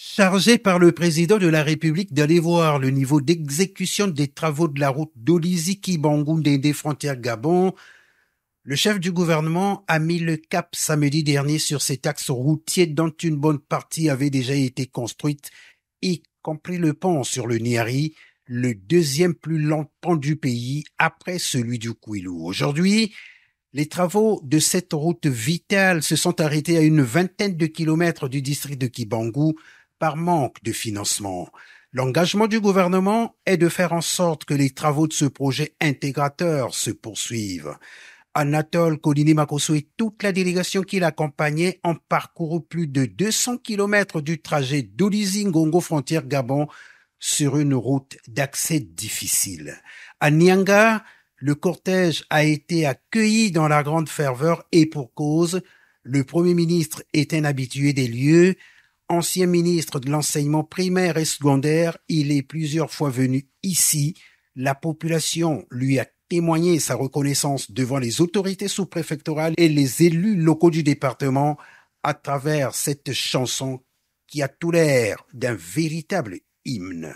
chargé par le président de la République d'aller voir le niveau d'exécution des travaux de la route kibangou des frontières Gabon, le chef du gouvernement a mis le cap samedi dernier sur cet axe routier dont une bonne partie avait déjà été construite, y compris le pont sur le Niari, le deuxième plus long pont du pays après celui du Kouilou. Aujourd'hui, les travaux de cette route vitale se sont arrêtés à une vingtaine de kilomètres du district de Kibangou, par manque de financement. L'engagement du gouvernement est de faire en sorte que les travaux de ce projet intégrateur se poursuivent. Anatole Colini Makosso et toute la délégation qui l'accompagnait ont parcouru plus de 200 kilomètres du trajet gongo frontière Gabon sur une route d'accès difficile. À Nyanga, le cortège a été accueilli dans la grande ferveur et pour cause, le premier ministre est un habitué des lieux, ancien ministre de l'enseignement primaire et secondaire, il est plusieurs fois venu ici. La population lui a témoigné sa reconnaissance devant les autorités sous-préfectorales et les élus locaux du département à travers cette chanson qui a tout l'air d'un véritable hymne.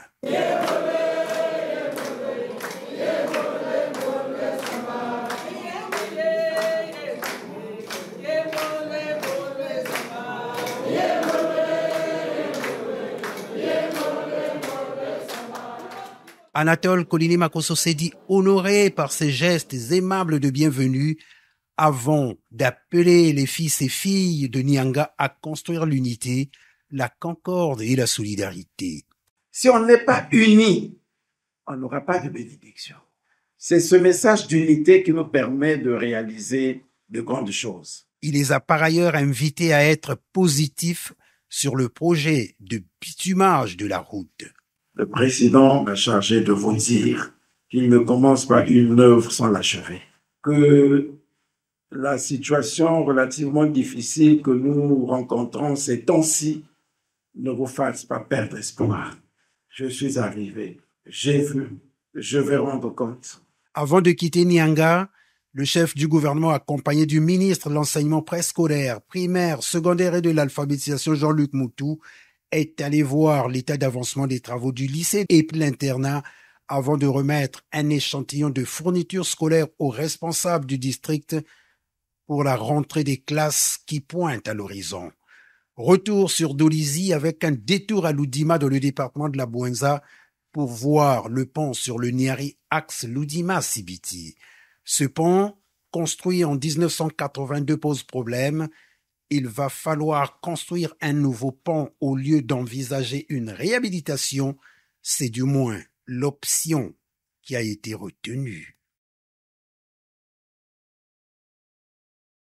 Anatole Colini Makosso s'est dit honoré par ses gestes aimables de bienvenue avant d'appeler les fils et filles de Nyanga à construire l'unité, la concorde et la solidarité. Si on n'est pas unis, on n'aura pas de bénédiction. C'est ce message d'unité qui nous permet de réaliser de grandes choses. Il les a par ailleurs invités à être positifs sur le projet de bitumage de la route. Le président m'a chargé de vous dire qu'il ne commence pas une œuvre sans l'achever. Que la situation relativement difficile que nous rencontrons ces temps-ci ne vous fasse pas perdre espoir. Je suis arrivé, j'ai vu, je vais rendre compte. Avant de quitter Nianga, le chef du gouvernement accompagné du ministre de l'enseignement préscolaire, primaire, secondaire et de l'alphabétisation Jean-Luc Moutou est allé voir l'état d'avancement des travaux du lycée et de l'internat avant de remettre un échantillon de fournitures scolaires aux responsables du district pour la rentrée des classes qui pointent à l'horizon. Retour sur Dolisie avec un détour à Loudima dans le département de la Bouenza pour voir le pont sur le Niari axe Loudima-Sibiti. Ce pont, construit en 1982, pose problème il va falloir construire un nouveau pont au lieu d'envisager une réhabilitation, c'est du moins l'option qui a été retenue.